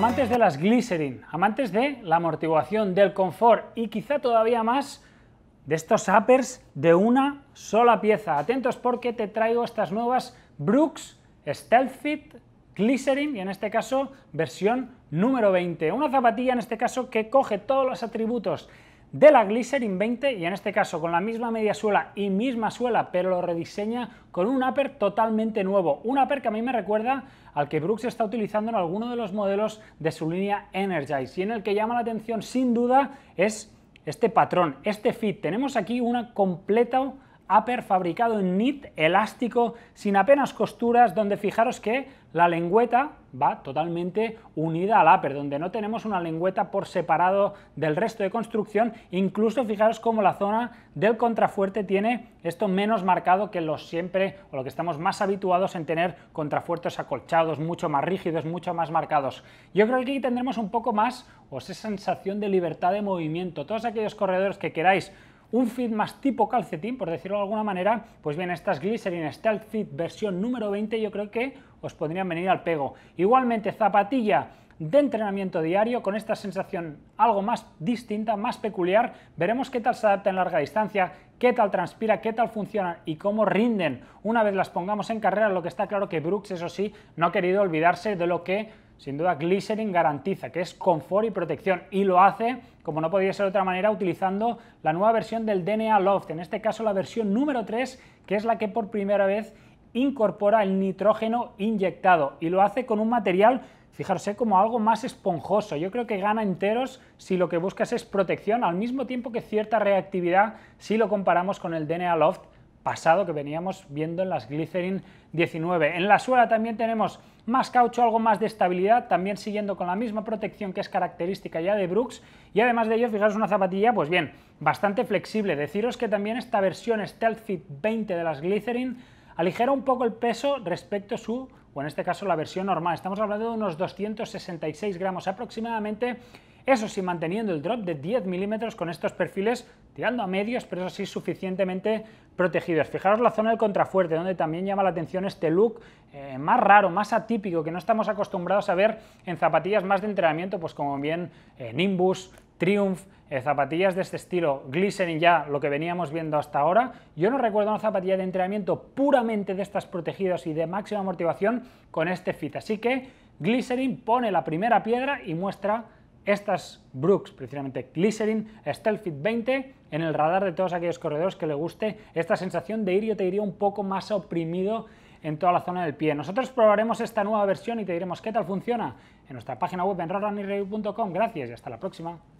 amantes de las glycerin, amantes de la amortiguación, del confort y quizá todavía más de estos uppers de una sola pieza. Atentos porque te traigo estas nuevas Brooks Stealth Fit Glycerin y en este caso versión número 20. Una zapatilla en este caso que coge todos los atributos de la Glycerin 20 y en este caso con la misma media suela y misma suela pero lo rediseña con un upper totalmente nuevo, un upper que a mí me recuerda al que Brooks está utilizando en alguno de los modelos de su línea Energize y en el que llama la atención sin duda es este patrón, este fit. Tenemos aquí una completa upper fabricado en knit elástico sin apenas costuras donde fijaros que la lengüeta va totalmente unida al upper, donde no tenemos una lengüeta por separado del resto de construcción, incluso fijaros cómo la zona del contrafuerte tiene esto menos marcado que los siempre, o lo que estamos más habituados en tener contrafuertes acolchados, mucho más rígidos, mucho más marcados. Yo creo que aquí tendremos un poco más, o esa sensación de libertad de movimiento, todos aquellos corredores que queráis un fit más tipo calcetín, por decirlo de alguna manera, pues bien, estas Glycerin Stealth Fit versión número 20 yo creo que os podrían venir al pego. Igualmente, zapatilla de entrenamiento diario con esta sensación algo más distinta, más peculiar. Veremos qué tal se adapta en larga distancia, qué tal transpira, qué tal funciona y cómo rinden una vez las pongamos en carrera. Lo que está claro que Brooks, eso sí, no ha querido olvidarse de lo que sin duda Glycerin garantiza, que es confort y protección, y lo hace, como no podía ser de otra manera, utilizando la nueva versión del DNA Loft, en este caso la versión número 3, que es la que por primera vez incorpora el nitrógeno inyectado y lo hace con un material, fijarse, eh, como algo más esponjoso. Yo creo que gana enteros si lo que buscas es protección, al mismo tiempo que cierta reactividad si lo comparamos con el DNA Loft pasado que veníamos viendo en las Glycerin 19. En la suela también tenemos más caucho, algo más de estabilidad, también siguiendo con la misma protección que es característica ya de Brooks y además de ello, fijaros una zapatilla, pues bien, bastante flexible. Deciros que también esta versión Stealth Fit 20 de las Glycerin aligera un poco el peso respecto a su, o en este caso la versión normal. Estamos hablando de unos 266 gramos aproximadamente eso sí, manteniendo el drop de 10 milímetros con estos perfiles tirando a medios, pero eso sí suficientemente protegidos. Fijaros la zona del contrafuerte, donde también llama la atención este look eh, más raro, más atípico, que no estamos acostumbrados a ver en zapatillas más de entrenamiento, pues como bien eh, Nimbus, Triumph, eh, zapatillas de este estilo, Glycerin ya, lo que veníamos viendo hasta ahora. Yo no recuerdo una zapatilla de entrenamiento puramente de estas protegidas y de máxima amortiguación con este fit. Así que Glycerin pone la primera piedra y muestra estas Brooks, precisamente Glycerin Fit 20, en el radar de todos aquellos corredores que le guste esta sensación de ir, yo te diría, un poco más oprimido en toda la zona del pie. Nosotros probaremos esta nueva versión y te diremos qué tal funciona en nuestra página web en Gracias y hasta la próxima.